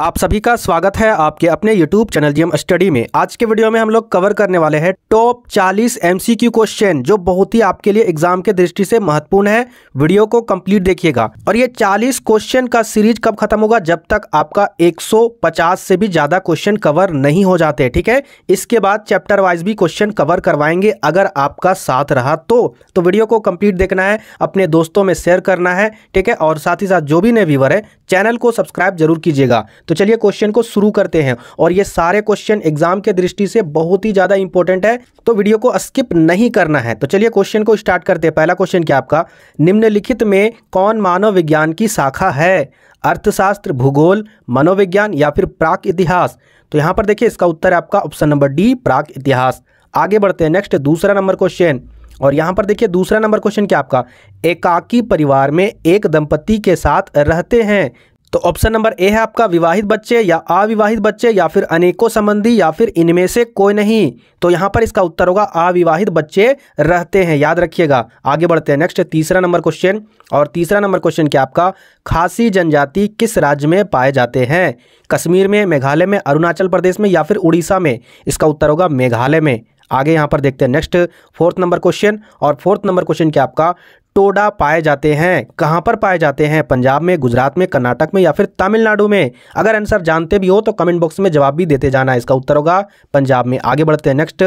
आप सभी का स्वागत है आपके अपने YouTube चैनल जीएम स्टडी में आज के वीडियो में हम लोग कवर करने वाले हैं टॉप 40 क्यू क्वेश्चन जो बहुत ही आपके लिए एग्जाम के दृष्टि से महत्वपूर्ण है वीडियो को कंप्लीट देखिएगा और ये 40 क्वेश्चन का सीरीज कब खत्म होगा जब तक आपका 150 से भी ज्यादा क्वेश्चन कवर नहीं हो जाते ठीक है इसके बाद चैप्टर वाइज भी क्वेश्चन कवर करवाएंगे अगर आपका साथ रहा तो, तो वीडियो को कम्प्लीट देखना है अपने दोस्तों में शेयर करना है ठीक है और साथ ही साथ जो भी नए व्यूवर है चैनल को सब्सक्राइब जरूर कीजिएगा तो चलिए क्वेश्चन को शुरू करते हैं और ये सारे क्वेश्चन एग्जाम के दृष्टि से बहुत ही ज़्यादा इंपॉर्टेंट है तो वीडियो को स्किप नहीं करना है तो चलिए क्वेश्चन को स्टार्ट करते हैं पहला क्वेश्चन क्या आपका निम्नलिखित में कौन मानव विज्ञान की शाखा है अर्थशास्त्र भूगोल मनोविज्ञान या फिर प्राक इतिहास तो यहां पर देखिए इसका उत्तर आपका ऑप्शन नंबर डी प्राक इतिहास आगे बढ़ते हैं नेक्स्ट दूसरा नंबर क्वेश्चन और यहाँ पर देखिए दूसरा नंबर क्वेश्चन क्या आपका एकाकी परिवार में एक दंपति के साथ रहते हैं तो ऑप्शन नंबर ए है आपका विवाहित बच्चे या अविवाहित बच्चे या फिर अनेकों संबंधी या फिर इनमें से कोई नहीं तो यहाँ पर इसका उत्तर होगा अविवाहित बच्चे रहते हैं याद रखिएगा आगे बढ़ते हैं नेक्स्ट तीसरा नंबर क्वेश्चन और तीसरा नंबर क्वेश्चन क्या आपका खासी जनजाति किस राज्य में पाए जाते हैं कश्मीर में मेघालय में अरुणाचल प्रदेश में या फिर उड़ीसा में इसका उत्तर होगा मेघालय में आगे यहाँ पर देखते हैं नेक्स्ट फोर्थ नंबर क्वेश्चन और फोर्थ नंबर क्वेश्चन क्या आपका टोडा पाए जाते हैं कहाँ पर पाए जाते हैं पंजाब में गुजरात में कर्नाटक में या फिर तमिलनाडु में अगर आंसर जानते भी हो तो कमेंट बॉक्स में जवाब भी देते जाना इसका उत्तर होगा पंजाब में आगे बढ़ते हैं नेक्स्ट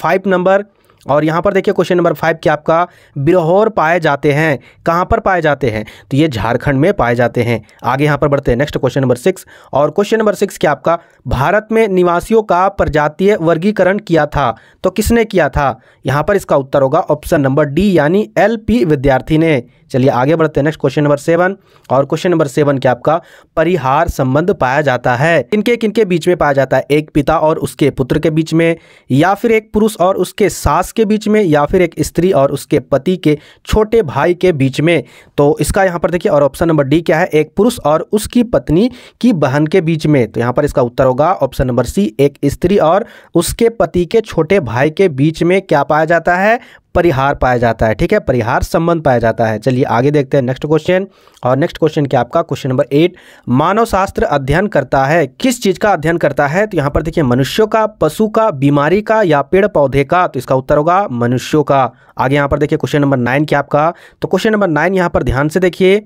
फाइव नंबर और यहाँ पर देखिए क्वेश्चन नंबर फाइव कि आपका बिरहोर पाए जाते हैं कहाँ पर पाए जाते हैं तो ये झारखंड में पाए जाते हैं आगे यहाँ पर बढ़ते हैं नेक्स्ट क्वेश्चन नंबर सिक्स और क्वेश्चन नंबर सिक्स कि आपका भारत में निवासियों का प्रजातीय वर्गीकरण किया था तो किसने किया था यहाँ पर इसका उत्तर होगा ऑप्शन नंबर डी यानी एल विद्यार्थी ने चलिए आगे बढ़ते हैं नेक्स्ट क्वेश्चन नंबर सेवन और क्वेश्चन नंबर सेवन क्या आपका परिहार संबंध पाया जाता है किनके किनके बीच में पाया जाता है एक पिता और उसके पुत्र के बीच में या फिर एक पुरुष और उसके सास के बीच में या फिर एक स्त्री और उसके पति के छोटे भाई के बीच में तो इसका यहाँ पर देखिए और ऑप्शन नंबर डी क्या है एक पुरुष और उसकी पत्नी की बहन के बीच में तो यहाँ पर इसका उत्तर होगा ऑप्शन नंबर सी एक स्त्री और उसके पति के छोटे भाई के बीच में क्या पाया जाता है परिहार पाया जाता है ठीक है परिहार संबंध पाया जाता है चलिए आगे देखते हैं नेक्स्ट क्वेश्चन और नेक्स्ट क्वेश्चन क्या आपका क्वेश्चन नंबर एट मानव शास्त्र अध्ययन करता है किस चीज़ का अध्ययन करता है तो यहां पर देखिए मनुष्यों का पशु का बीमारी का या पेड़ पौधे का तो इसका उत्तर होगा मनुष्यों का आगे यहां पर देखिए क्वेश्चन नंबर नाइन क्या आपका तो क्वेश्चन नंबर नाइन यहां पर ध्यान से देखिए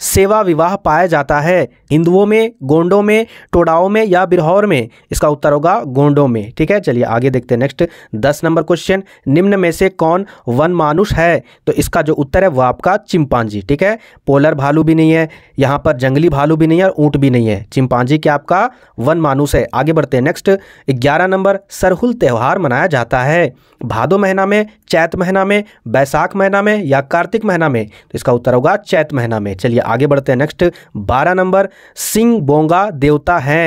सेवा विवाह पाया जाता है हिंदुओं में गोंडों में टोडाओं में या बिरहौर में इसका उत्तर होगा गोंडों में ठीक है चलिए आगे देखते हैं नेक्स्ट दस नंबर क्वेश्चन निम्न में से कौन वन मानुष है तो इसका जो उत्तर है वह आपका चिंपांजी ठीक है पोलर भालू भी नहीं है यहाँ पर जंगली भालू भी नहीं है और ऊँट भी नहीं है चिंपांजी क्या आपका वन मानुष है आगे बढ़ते हैं नेक्स्ट ग्यारह नंबर सरहुल त्यौहार मनाया जाता है भादो महीना में चैत महीना में बैसाख महीना में या कार्तिक महीना में तो इसका उत्तर होगा चैत महीना में चलिए आगे बढ़ते हैं नेक्स्ट बारह नंबर सिंह बोंगा देवता हैं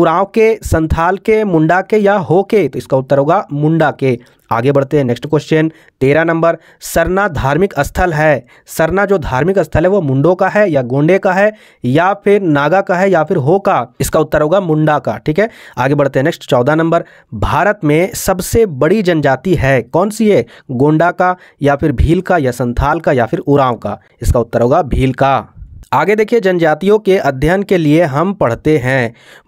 उराव के संथाल के मुंडा के या हो के तो इसका उत्तर होगा मुंडा के आगे बढ़ते हैं नेक्स्ट क्वेश्चन तेरह नंबर सरना धार्मिक स्थल है सरना जो धार्मिक स्थल है वो मुंडो का है या गोंडे का है या फिर नागा का है या फिर हो का इसका उत्तर होगा मुंडा का ठीक है आगे बढ़ते हैं नेक्स्ट चौदह नंबर भारत में सबसे बड़ी जनजाति है कौन सी है गोंडा का या फिर भील का या संथाल का या फिर उराव का इसका उत्तर होगा भील का आगे देखिए जनजातियों के अध्ययन के लिए हम पढ़ते हैं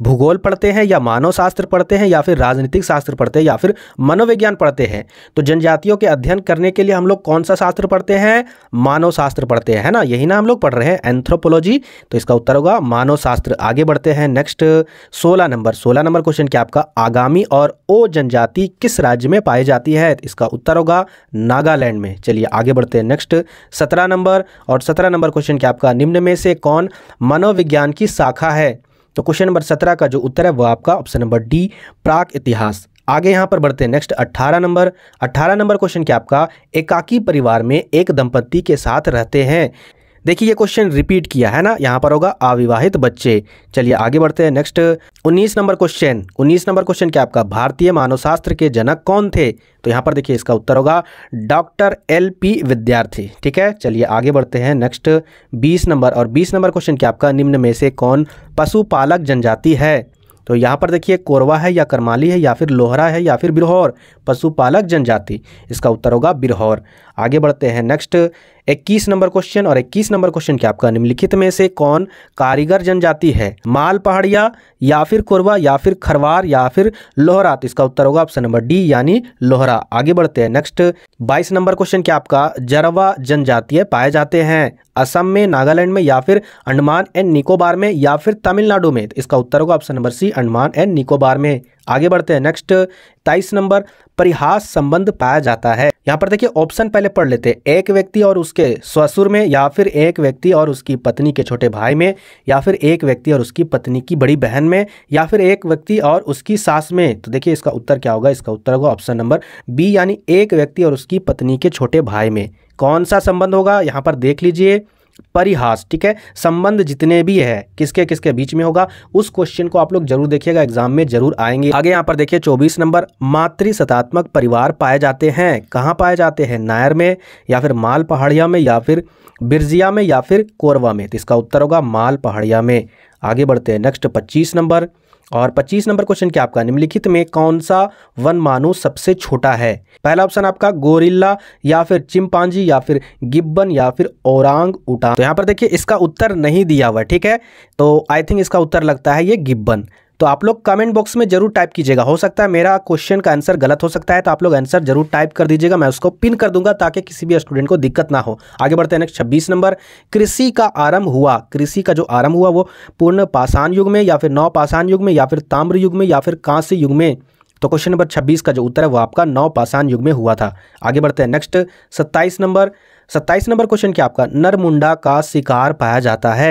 भूगोल पढ़ते हैं या मानव शास्त्र पढ़ते हैं या फिर राजनीतिक शास्त्र पढ़ते हैं या फिर मनोविज्ञान पढ़ते हैं तो जनजातियों के अध्ययन करने के लिए हम लोग कौन सा शास्त्र पढ़ते हैं मानव शास्त्र पढ़ते हैं है ना यही ना हम लोग पढ़ रहे हैं एंथ्रोपोलॉजी तो इसका उत्तर होगा मानव शास्त्र आगे बढ़ते हैं नेक्स्ट सोलह नंबर सोलह नंबर क्वेश्चन क्या आपका आगामी और ओ जनजाति किस राज्य में पाई जाती है इसका उत्तर होगा नागालैंड में चलिए आगे बढ़ते हैं नेक्स्ट सत्रह नंबर और सत्रह नंबर क्वेश्चन क्या आपका निम्न में में से कौन मनोविज्ञान की शाखा है तो क्वेश्चन नंबर सत्रह का जो उत्तर है वह आपका ऑप्शन नंबर डी प्राक इतिहास आगे यहाँ पर बढ़ते हैं नेक्स्ट अट्ठारह नंबर अट्ठारह नंबर क्वेश्चन क्या आपका एकाकी परिवार में एक दंपत्ति के साथ रहते हैं देखिए ये क्वेश्चन रिपीट किया है ना यहाँ पर होगा अविवाहित बच्चे चलिए आगे बढ़ते हैं नेक्स्ट 19 नंबर क्वेश्चन 19 नंबर क्वेश्चन क्या आपका भारतीय मानवशास्त्र के जनक कौन थे तो यहाँ पर देखिए इसका उत्तर होगा डॉक्टर एल पी विद्यार्थी ठीक है चलिए आगे बढ़ते हैं नेक्स्ट 20 नंबर और 20 नंबर क्वेश्चन क्या आपका निम्न में से कौन पशुपालक जनजाति है तो यहाँ पर देखिए कोरवा है या करमाली है या फिर लोहरा है या फिर बिरहौर पशुपालक जनजाति इसका उत्तर होगा बिरहौर आगे बढ़ते हैं नेक्स्ट इक्कीस नंबर क्वेश्चन और इक्कीस नंबर क्वेश्चन क्या आपका निम्नलिखित में से कौन कारीगर जनजाति है माल पहाड़िया या फिर कोरवा या फिर खरवार या फिर लोहरा तो इसका उत्तर होगा ऑप्शन नंबर डी यानी लोहरा आगे बढ़ते हैं नेक्स्ट बाईस नंबर क्वेश्चन क्या आपका जरवा जनजातीय पाए जाते हैं असम में नागालैंड में या फिर अंडमान एंड निकोबार में या फिर तमिलनाडु में तो इसका उत्तर होगा option number C Andaman and Nicobar में आगे बढ़ते हैं नेक्स्ट तेईस नंबर परिहास संबंध पाया जाता है यहाँ पर देखिए ऑप्शन पहले पढ़ लेते हैं एक व्यक्ति और उसके ससुर में या फिर एक व्यक्ति और उसकी पत्नी के छोटे भाई में या फिर एक व्यक्ति और उसकी पत्नी की बड़ी बहन में या फिर एक व्यक्ति और उसकी सास में तो देखिए इसका उत्तर क्या होगा इसका उत्तर होगा ऑप्शन नंबर बी यानी एक व्यक्ति और उसकी पत्नी के छोटे भाई में कौन सा संबंध होगा यहाँ पर देख लीजिए परिहास ठीक है संबंध जितने भी है किसके किसके बीच में होगा उस क्वेश्चन को आप लोग जरूर देखिएगा एग्जाम में जरूर आएंगे आगे यहाँ पर देखिए चौबीस नंबर मातृ सतात्मक परिवार पाए जाते हैं कहाँ पाए जाते हैं नायर में या फिर माल पहाड़िया में या फिर बिरजिया में या फिर कोरवा में तो इसका उत्तर होगा माल पहाड़िया में आगे बढ़ते हैं नेक्स्ट पच्चीस नंबर और 25 नंबर क्वेश्चन क्या आपका निम्नलिखित में कौन सा वन मानव सबसे छोटा है पहला ऑप्शन आपका गोरिल्ला या फिर चिंपांजी या फिर गिब्बन या फिर औरंग उटा तो यहां पर देखिए इसका उत्तर नहीं दिया हुआ ठीक है तो आई थिंक इसका उत्तर लगता है ये गिब्बन तो आप लोग कमेंट बॉक्स में जरूर टाइप कीजिएगा हो सकता है मेरा क्वेश्चन का आंसर गलत हो सकता है तो आप लोग आंसर जरूर टाइप कर दीजिएगा मैं उसको पिन कर दूंगा ताकि किसी भी स्टूडेंट को दिक्कत ना हो आगे बढ़ते हैं नेक्स्ट छब्बीस नंबर कृषि का आरंभ हुआ कृषि का जो आरंभ हुआ वो पूर्ण पाषाण युग में या फिर नौ पाषाण युग में या फिर ताम्र युग में या फिर कांस्य युग में तो क्वेश्चन नंबर छब्बीस का जो उत्तर है वो आपका नौ पाषाण युग में हुआ था आगे बढ़ते हैं नेक्स्ट 27 नंबर सत्ताईस नंबर क्वेश्चन क्या आपका नर मुंडा का शिकार पाया जाता है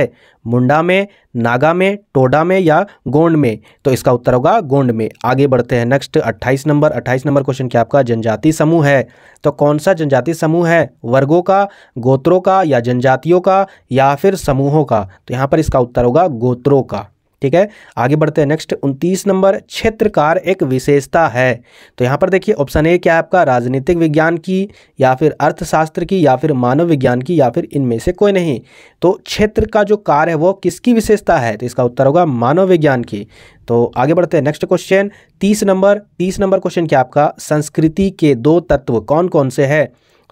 मुंडा में नागा में टोडा में या गोंड में तो इसका उत्तर होगा गोंड में आगे बढ़ते हैं नेक्स्ट 28 नंबर 28 नंबर क्वेश्चन क्या आपका जनजाति समूह है तो कौन सा जनजाति समूह है वर्गों का गोत्रों का या जनजातियों का या फिर समूहों का तो यहाँ पर इसका उत्तर होगा गोत्रों का ठीक है आगे बढ़ते हैं नेक्स्ट उनतीस नंबर क्षेत्रकार एक विशेषता है तो यहाँ पर देखिए ऑप्शन ए क्या है आपका राजनीतिक विज्ञान की या फिर अर्थशास्त्र की या फिर मानव विज्ञान की या फिर इनमें से कोई नहीं तो क्षेत्र का जो कार है वो किसकी विशेषता है तो इसका उत्तर होगा मानव विज्ञान की तो आगे बढ़ते हैं नेक्स्ट क्वेश्चन तीस नंबर तीस नंबर क्वेश्चन क्या आपका संस्कृति के दो तत्व कौन कौन से है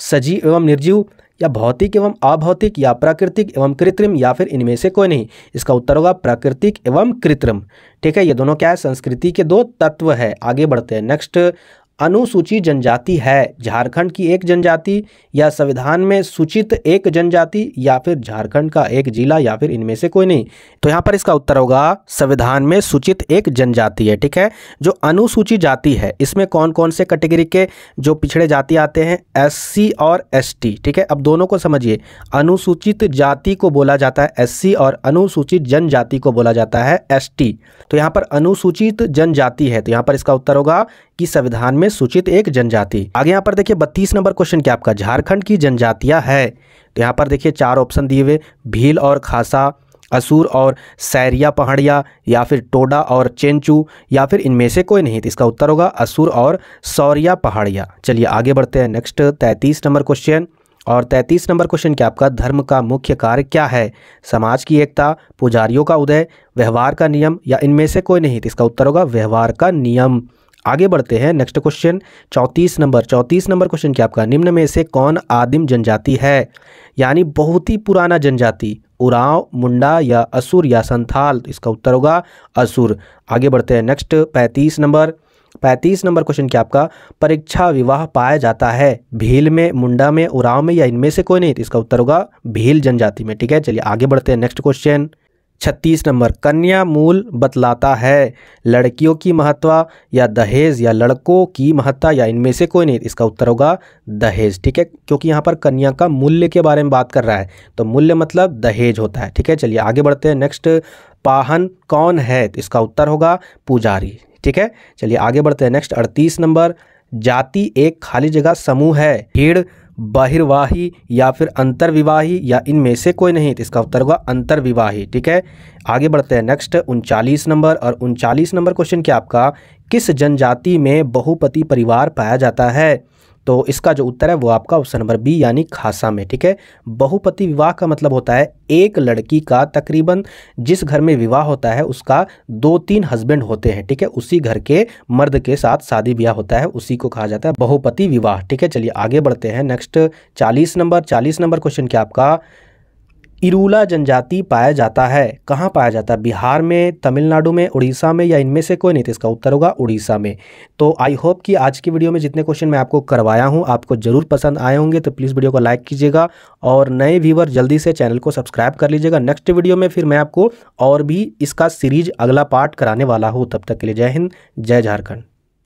सजीव एवं निर्जीव या भौतिक एवं अभौतिक या प्राकृतिक एवं कृत्रिम या फिर इनमें से कोई नहीं इसका उत्तर होगा प्राकृतिक एवं कृत्रिम ठीक है ये दोनों क्या है संस्कृति के दो तत्व है आगे बढ़ते हैं नेक्स्ट अनुसूचित जनजाति है झारखंड की एक जनजाति या संविधान में सूचित एक जनजाति या फिर झारखंड का एक जिला या फिर इनमें से कोई नहीं तो यहाँ पर इसका उत्तर होगा संविधान में सूचित एक जनजाति है ठीक है जो अनुसूचित जाति है इसमें कौन कौन से कैटेगरी के जो पिछड़े जाति आते हैं एस और एस ठीक है अब दोनों को समझिए अनुसूचित जाति को बोला जाता है एस और अनुसूचित जनजाति को बोला जाता है एस तो यहाँ पर अनुसूचित जनजाति है तो यहाँ पर इसका उत्तर होगा कि संविधान में में सूचित एक जनजाति आगे यहाँ पर देखिए बत्तीस नंबर क्वेश्चन क्या आपका झारखंड की जनजातियाँ है तो यहाँ पर देखिए चार ऑप्शन दिए हुए भील और खासा असूर और सैरिया पहाड़िया या फिर टोडा और चेंचू या फिर इनमें से कोई नहीं तो इसका उत्तर होगा असूर और सौरिया पहाड़िया चलिए आगे बढ़ते हैं नेक्स्ट तैंतीस नंबर क्वेश्चन और तैंतीस नंबर क्वेश्चन क्या आपका धर्म का मुख्य कार्य क्या है समाज की एकता पुजारियों का उदय व्यवहार का नियम या इनमें से कोई नहीं तो इसका उत्तर होगा व्यवहार का नियम आगे बढ़ते हैं नेक्स्ट क्वेश्चन चौंतीस नंबर चौंतीस नंबर क्वेश्चन क्या आपका निम्न में से कौन आदिम जनजाति है यानी बहुत ही पुराना जनजाति उराव मुंडा या असुर या संथाल तो इसका उत्तर होगा असुर आगे बढ़ते हैं नेक्स्ट पैंतीस नंबर पैंतीस नंबर क्वेश्चन क्या आपका परीक्षा विवाह पाया जाता है भील में मुंडा में उराव में या इनमें से कोई नहीं तो इसका उत्तर होगा भील जनजाति में ठीक है चलिए आगे बढ़ते हैं नेक्स्ट क्वेश्चन छत्तीस नंबर कन्या मूल बतलाता है लड़कियों की महत्वा या दहेज या लड़कों की महत्ता या इनमें से कोई नहीं इसका उत्तर होगा दहेज ठीक है क्योंकि यहाँ पर कन्या का मूल्य के बारे में बात कर रहा है तो मूल्य मतलब दहेज होता है ठीक है चलिए आगे बढ़ते हैं नेक्स्ट पाहन कौन है तो इसका उत्तर होगा पुजारी ठीक है चलिए आगे बढ़ते हैं नेक्स्ट अड़तीस नंबर जाति एक खाली जगह समूह है भीड़ बहिर्वाही या फिर अंतर्विवाही या इनमें से कोई नहीं तो इसका उत्तर होगा अंतर्विवाही ठीक है आगे बढ़ते हैं नेक्स्ट उनचालीस नंबर और उनचालीस नंबर क्वेश्चन क्या आपका किस जनजाति में बहुपति परिवार पाया जाता है तो इसका जो उत्तर है वो आपका ऑप्शन नंबर बी यानी खासा में ठीक है बहुपति विवाह का मतलब होता है एक लड़की का तकरीबन जिस घर में विवाह होता है उसका दो तीन हस्बैंड होते हैं ठीक है उसी घर के मर्द के साथ शादी ब्याह होता है उसी को कहा जाता है बहुपति विवाह ठीक है चलिए आगे बढ़ते हैं नेक्स्ट चालीस नंबर चालीस नंबर क्वेश्चन क्या आपका इरूला जनजाति पाया जाता है कहाँ पाया जाता है बिहार में तमिलनाडु में उड़ीसा में या इनमें से कोई नहीं तो इसका उत्तर होगा उड़ीसा में तो आई होप कि आज की वीडियो में जितने क्वेश्चन मैं आपको करवाया हूँ आपको ज़रूर पसंद आए होंगे तो प्लीज़ वीडियो को लाइक कीजिएगा और नए व्यूवर जल्दी से चैनल को सब्सक्राइब कर लीजिएगा नेक्स्ट वीडियो में फिर मैं आपको और भी इसका सीरीज अगला पार्ट कराने वाला हूँ तब तक के लिए जय हिंद जय झारखंड